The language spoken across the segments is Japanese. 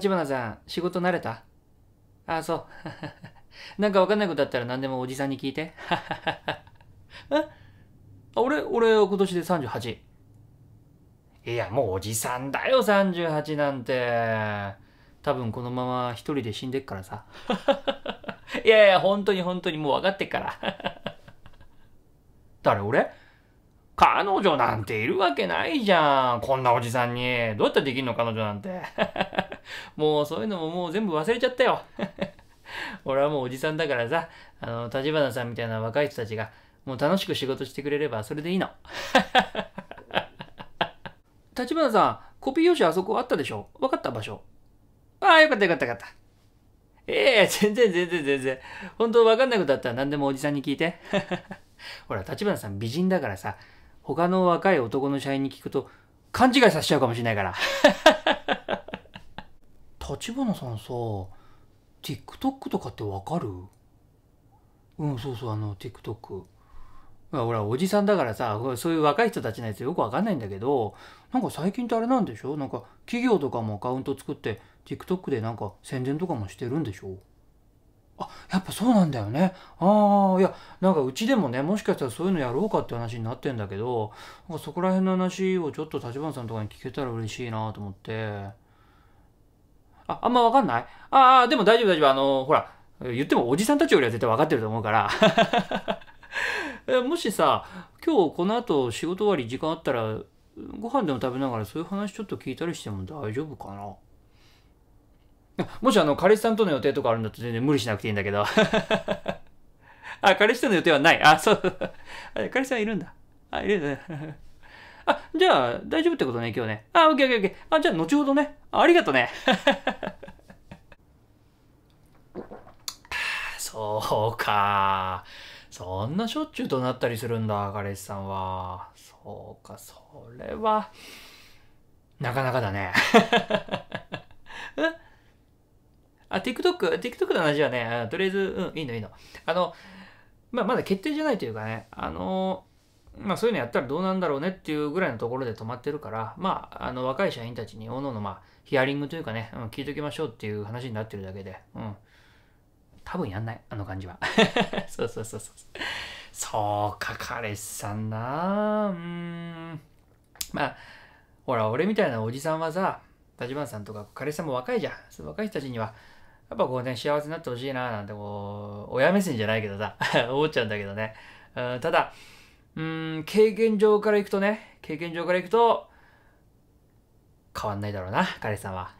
立花さん、仕事慣れたあ、そう。なんかわかんないことあったら何でもおじさんに聞いて。え俺、俺、今年で38。いや、もうおじさんだよ、38なんて。多分このまま一人で死んでっからさ。いやいや、本当に本当にもう分かってっから。誰俺彼女なんているわけないじゃん。こんなおじさんに。どうやってできんの彼女なんて。もうそういうのももう全部忘れちゃったよ。俺はもうおじさんだからさ、あの、立花さんみたいな若い人たちが、もう楽しく仕事してくれればそれでいいの。立花さん、コピー用紙あそこあったでしょ分かった場所。ああ、よかったよかったよかった。ええー、全然全然全然。本当分かんなくなったら何でもおじさんに聞いて。ほら、立花さん美人だからさ、他の若い男の社員に聞くと勘違いさせちゃうかもしれないから。立花さんさ TikTok とかってわかるうんそうそうあの TikTok まあ、俺はおじさんだからさ、そういう若い人たちのやつよくわかんないんだけど、なんか最近ってあれなんでしょなんか企業とかもアカウント作って、TikTok でなんか宣伝とかもしてるんでしょあ、やっぱそうなんだよね。ああ、いや、なんかうちでもね、もしかしたらそういうのやろうかって話になってんだけど、なんかそこら辺の話をちょっと立花さんとかに聞けたら嬉しいなと思って。あ、あんまわかんないああ、でも大丈夫大丈夫。あの、ほら、言ってもおじさんたちよりは絶対分かってると思うから もしさ、今日この後仕事終わり時間あったら、ご飯でも食べながらそういう話ちょっと聞いたりしても大丈夫かなもしあの、彼氏さんとの予定とかあるんだと全然無理しなくていいんだけど あ、彼氏との予定はない。あ、そう。あれ、彼氏さんいるんだ。あ、いるんだ。あ、じゃあ、大丈夫ってことね、今日ね。あ、オッケーオッケーオッケー。あ、じゃあ、後ほどね。ありがとね。そうか。そんなしょっちゅうとなったりするんだ、彼氏さんは。そうか、それは、なかなかだね。あ、TikTok、TikTok の話はね、とりあえず、うん、いいのいいの。あの、まあ、まだ決定じゃないというかね、あのーまあ、そういうのやったらどうなんだろうねっていうぐらいのところで止まってるから、まあ、あの若い社員たちにおのおの、まあ、ヒアリングというかね、うん、聞いときましょうっていう話になってるだけで、うん、多分やんないあの感じは そうそうそうそうそうか彼氏さんなうんまあほら俺みたいなおじさんはさ立花さんとか彼氏さんも若いじゃん若い人たちにはやっぱこうね幸せになってほしいななんてこう親目線じゃないけどさ 思っちゃうんだけどね、うん、ただうん、経験上からいくとね、経験上からいくと、変わんないだろうな、彼さんは。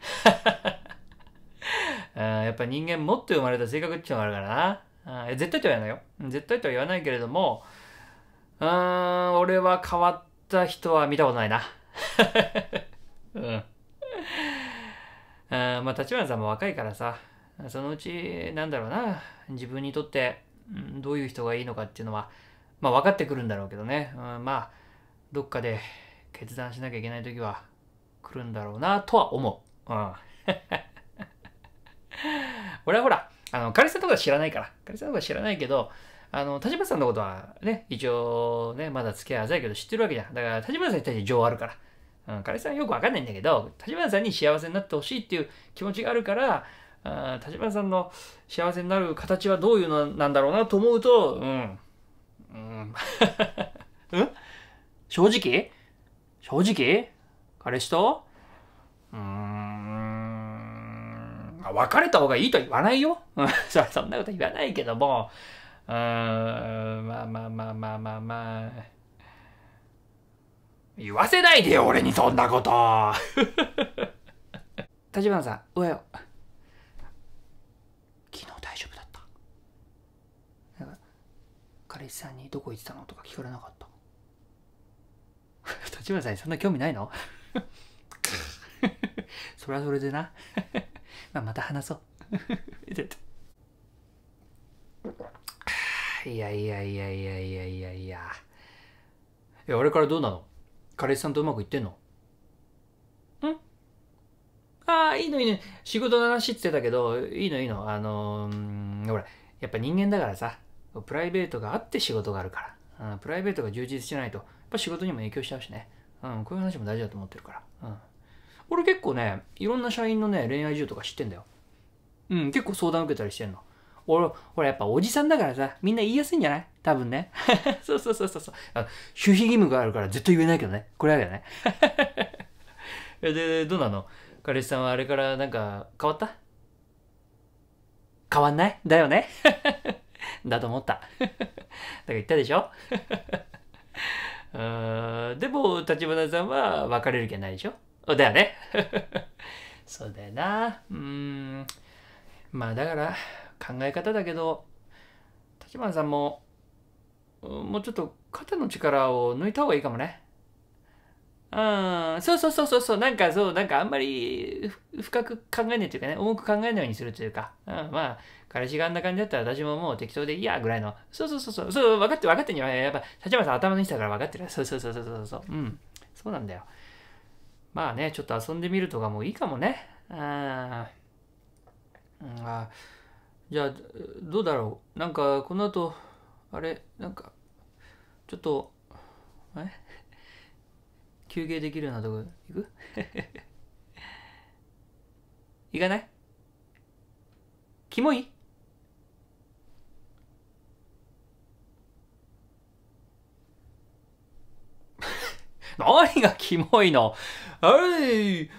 やっぱ人間もっと生まれた性格っていうのがあるからな。うん、絶対とは言わないよ。絶対とは言わないけれども、うん、俺は変わった人は見たことないな。うん。まあ、立花さんも若いからさ、そのうち、なんだろうな、自分にとって、どういう人がいいのかっていうのは、まあ分かってくるんだろうけどね、うん、まあどっかで決断しなきゃいけない時は来るんだろうなとは思う。うん、俺はほら、あの、カリスさんとか知らないから、カリスさんとか知らないけど、あの、立花さんのことはね、一応ね、まだ付き合い浅いけど知ってるわけじゃん。だから、立花さんに対して情あるから。うん、彼氏さんよくわかんないんだけど、立花さんに幸せになってほしいっていう気持ちがあるから、あ立花さんの幸せになる形はどういうのなんだろうなと思うと、うん、うん。ん正直正直彼氏とうーん。別れた方がいいと言わないよ。そそんなこと言わないけども。うーん、まあまあまあまあまあまあ。言わせないでよ、俺にそんなこと。立花さん、おはよう。彼氏さんにどこ行ってたのとか聞かれなかった 立花さんにそんな興味ないの それはそれでな まあまた話そう いやいやいやいやいやいやいやいやあれからどうなの彼氏さんとうまくいってんのんああいいのいいの仕事の話って言ってたけどいいのいいのあのー、ほらやっぱ人間だからさプライベートがあって仕事があるから、うん、プライベートが充実してないと、やっぱ仕事にも影響しちゃうしね。うん、こういう話も大事だと思ってるから。うん。俺結構ね、いろんな社員のね、恋愛事情とか知ってんだよ。うん、結構相談受けたりしてんの。俺、俺やっぱおじさんだからさ、みんな言いやすいんじゃない多分ね。そうそうそうそうそう。守秘義務があるから絶対言えないけどね。これだけどね。で、どうなの彼氏さんはあれからなんか変わった変わんないだよねだと思った。だから言ったでしょでも、立花さんは別れる気ないでしょだよね。そうだよな。うん。まあだから、考え方だけど、立花さんも、もうちょっと肩の力を抜いた方がいいかもね。うん、そうそうそうそうそう、なんかそう、なんかあんまり深く考えないというかね、重く考えないようにするというか、うん、まあ、彼氏があんな感じだったら私ももう適当でいいやぐらいの、そうそうそうそう、そう分かって分かってんには、いやっぱ、立花さん頭の人だから分かってる。そうそうそうそうそうそう、うん、そうなんだよ。まあね、ちょっと遊んでみるとかもいいかもね。うん、あじゃあ、どうだろう。なんか、この後、あれ、なんか、ちょっと、え休憩できるようなとこ行く 行かないキモい 何がキモいのあれ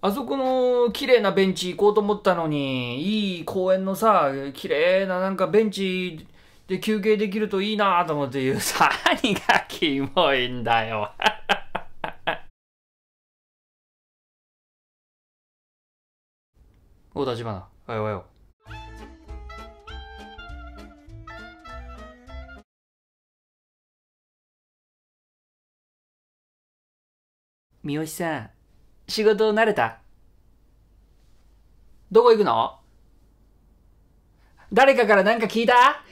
あそこの綺麗なベンチ行こうと思ったのに、いい公園のさ、綺麗ななんかベンチで休憩できるといいなと思って言う。何がキモいんだよ。お立花。はよう、おはよう。三好さん、仕事慣れたどこ行くの誰かから何か聞いた